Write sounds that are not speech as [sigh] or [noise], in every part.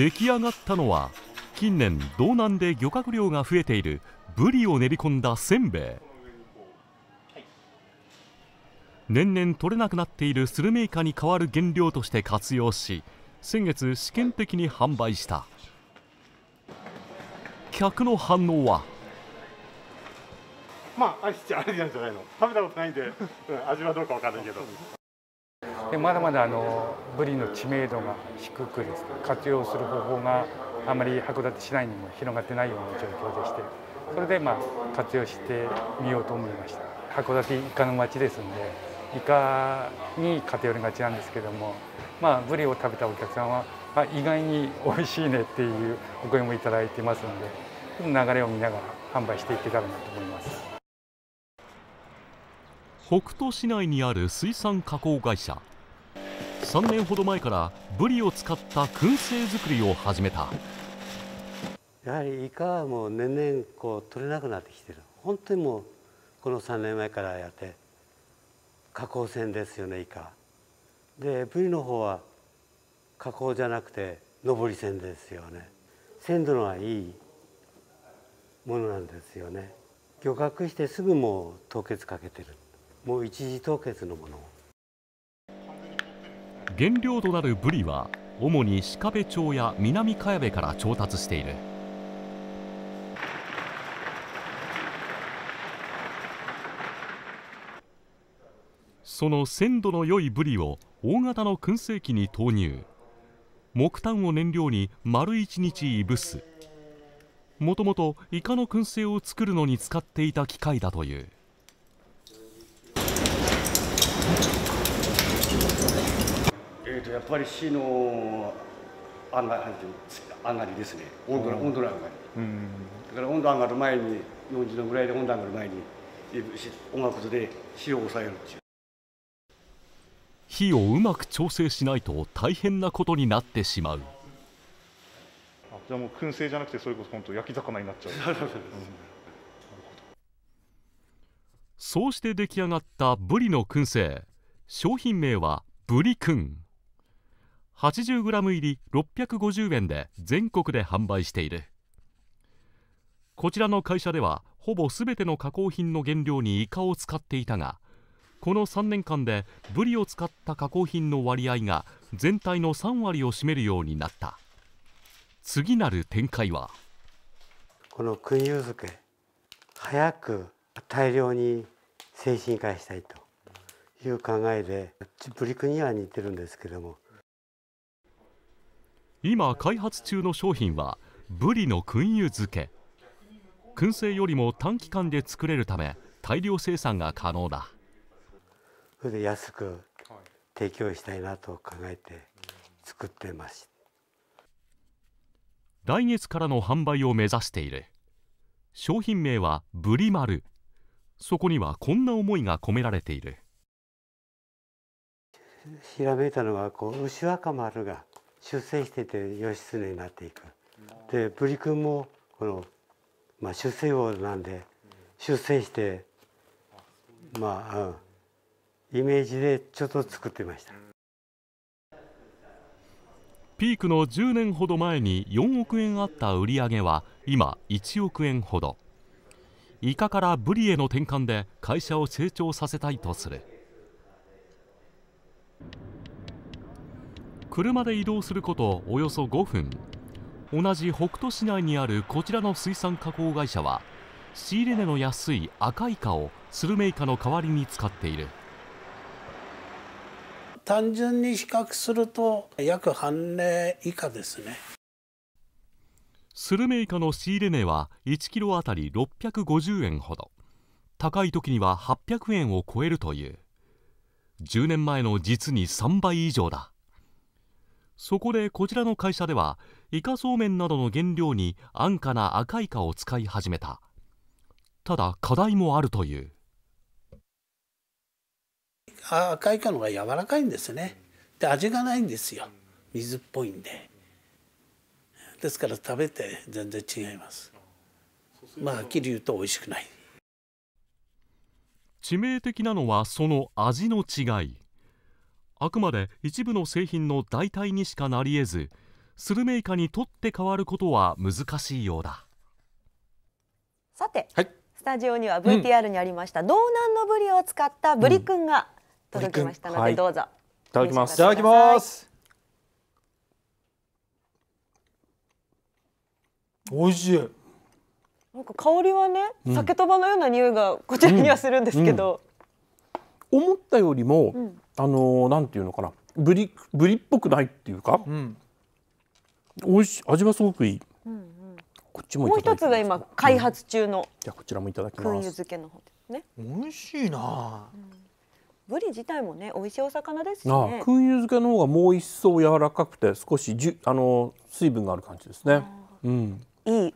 出来上がったのは近年道南で漁獲量が増えているブリを練り込んだせんべい年々取れなくなっているスルメイカに代わる原料として活用し先月試験的に販売した客の反応はまあ、あれじゃないの食べたことないんで、うん、味はどうか分かんないけど。でまだまだあのブリの知名度が低くですね活用する方法があまり函館市内にも広がってないような状況でしてそれでまあ活用してみようと思いました函館イカの町ですんでイカに偏りがちなんですけどもまあブリを食べたお客さんは、まあ、意外に美味しいねっていうお声もいただいてますので流れを見ながら販売していけたらなと思います北斗市内にある水産加工会社3年ほど前からブリを使った燻製作りを始めたやはりイカはもう年々こう取れなくなってきてる本当にもうこの3年前からやって加工船ですよねイカでブリの方は加工じゃなくて上り船ですよね鮮度のはいいものなんですよね漁獲してすぐもう凍結かけてるもう一時凍結のもの原料となるブリは主に鹿部町や南茅部から調達しているその鮮度の良いブリを大型の燻製機に投入木炭を燃料に丸一日いぶすもともとイカの燻製を作るのに使っていた機械だという。えーと、やっぱり市の上が上がりですね温度の温度の上がり、うん、だから温度上がる前に40度ぐらいで温度上がる前に音楽で火を抑えるっていう火をうまく調整しないと大変なことになってしまうあじゃあもう燻製じゃなくてそれこそ本当焼き魚になっちゃう、[laughs] うん、そうして出来上がったブリの燻製商品名はブリくん 80g 入り650円で全国で販売しているこちらの会社ではほぼ全ての加工品の原料にイカを使っていたがこの3年間でブリを使った加工品の割合が全体の3割を占めるようになった次なる展開はこの燻油漬け早く大量に精神化したいという考えでブリクには似てるんですけども今開発中の商品はブリの燻油漬け燻製よりも短期間で作れるため大量生産が可能だそれで安く提供したいなと考えて作ってます来月からの販売を目指している商品名はブリルそこにはこんな思いが込められている調べたのはこう牛若丸が出世してて義経になっていくでブリ君もこの、まあ、出世王なんで出世してまあ、うん、イメージでちょっと作ってましたピークの10年ほど前に4億円あった売り上げは今1億円ほどイカからブリへの転換で会社を成長させたいとする車で移動することおよそ5分同じ北斗市内にあるこちらの水産加工会社は仕入れ値の安い赤イカをスルメイカの代わりに使っている単純に比較すると約半値以下ですねスルメイカの仕入れ値は1キロあたり650円ほど高い時には800円を超えるという10年前の実に3倍以上だそこでこちらの会社ではイカそうめんなどの原料に安価な赤イカを使い始めたただ課題もあるという赤イカの方が柔らかいんですねで味がないんですよ水っぽいんでですから食べて全然違いますまあはっきり言うと美味しくない致命的なのはその味の違いあくまで一部の製品の代替にしかなり得ずスルメイカに取って代わることは難しいようださて、はい、スタジオには VTR にありました、うん、道南のブリを使ったブリくんが届きましたので、どうぞ、んはい、いただきますいただきます美味しいなんか香りはね、うん、酒とばのような匂いがこちらにはするんですけど、思ったよりも、あのなんていうのかなぶりぶりっぽくないっていうか、うん、美味しい味はすごくいい、うんうん、こっちももう一つが今開発中の、うん、じゃこちらもいただきます漬けの方でね美味しいな、うん、ブリ自体もね美味しいお魚ですしね燻油漬けの方がもう一層柔らかくて少しじゅあの水分がある感じですねうん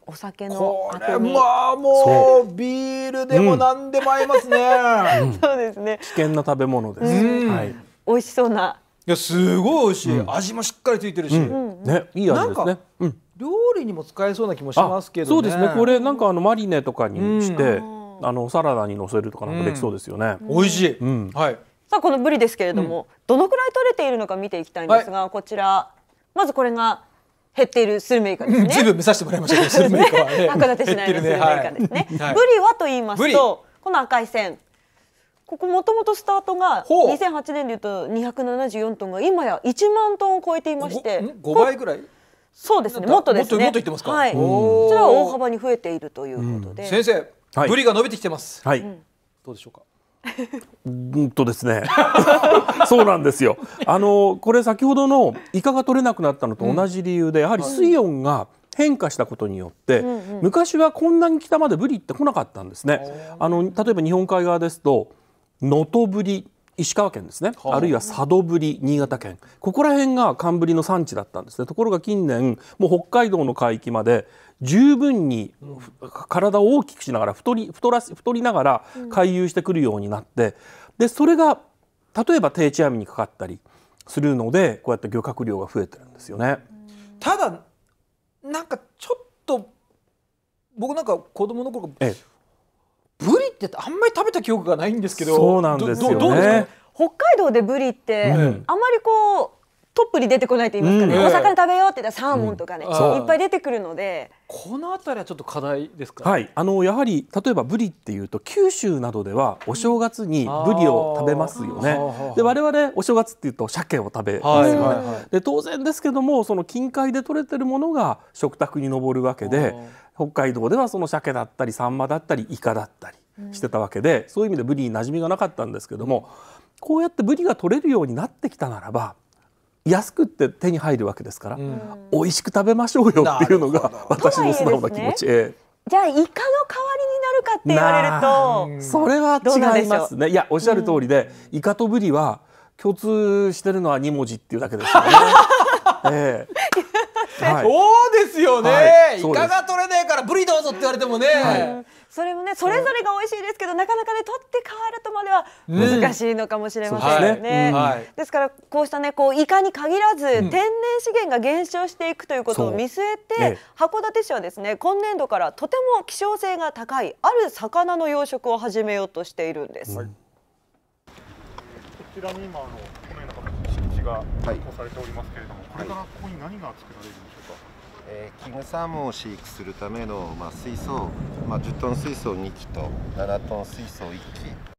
お酒のあてまあもうビールでも何でも合いますね、うん、そうですね危険な食べ物です、はい、美味しそうないやすごい美味しい、味もしっかりついてるし、ねいい味ですね料理にも使えそうな気もしますけどそうですねこれなんかあのマリネとかにして、あのサラダに乗せるとかなんかできそうですよね、美味しい、はいさあこのブリですけれども、どのくらい取れているのか見ていきたいんですが、こちらまずこれが減っているスルメイカですね。ずいぶん見させてもらいましたけ [laughs] スルメイカは、ね、函館市内のスルメイカですね。ブリはと言いますと、この赤い線。ここもともとスタートが2008年でいうと274トンが今や1万トンを超えていまして 5, 5倍ぐらいそうですねもっとですねもっともっといってますかはいそれは大幅に増えているということで、うん、先生、ブリが伸びてきてますはい、どうでしょうかうんとですね [laughs] そうなんですよあのこれ先ほどのイカが取れなくなったのと同じ理由で、やはり水温が変化したことによって、うんうん、昔はこんなに北までブリってこなかったんですね。あの例えば日本海側ですと能登ぶり石川県ですね、はあ、あるいは佐渡ぶり新潟県ここら辺が寒ぶりの産地だったんですねところが近年もう北海道の海域まで十分に体を大きくしながら太り太ら太りながら回遊してくるようになって、でそれが例えば定置網にかかったりするのでこうやって漁獲量が増えてるんですよね。ただなんかちょっと僕なんか子供の頃、ええってあんまり食べた記憶がないんですけどそうなんですよね北海道でブリって、あまりこうトップに出てこないと言いますかね、うん、お魚食べようって言ったらサーモンとかね、うん、いっぱい出てくるのでこの辺りはちょっと課題ですか、はい、あのやはり例えばブリっていうと九州などではお正月にブリを食べますよね、うん、で我々お正月っていうと鮭を食べますよね、はいはいはい、で当然ですけどもその近海で取れてるものが食卓に上るわけで北海道ではその鮭だったりサンマだったりイカだったりしてたわけで、うん、そういう意味でブリに馴染みがなかったんですけどもこうやってブリが取れるようになってきたならば安くって手に入るわけですから、うん、美味しく食べましょうよっていうのが私の素直な気持ち。じゃあイカの代わりになるかって言われるとそれは違いますねいやおっしゃる通りで、うん、イカとブリは共通してるのは二文字っていうだけですよね。[laughs] そうですよね、はい、イカが取れないからブリどうぞって言われてもね、はい、それもねそれぞれが美味しいですけどなかなかね取って変わるとまでは難しいのかもしれませんね。うん、はい、ですからこうしたねこうイカに限らず、天然資源が減少していくということを見据えて、ね、函館市はですね今年度からとても希少性が高いある魚の養殖を始めようとしているんです。はい、こちらに今あのこのような形で敷地が発行されておりますけれども、はい、これからここに何が作られるんでしょうか。えー、キングサーモンを飼育するための、まあ、水槽、まあ、10トン水槽2機と7トン水槽1機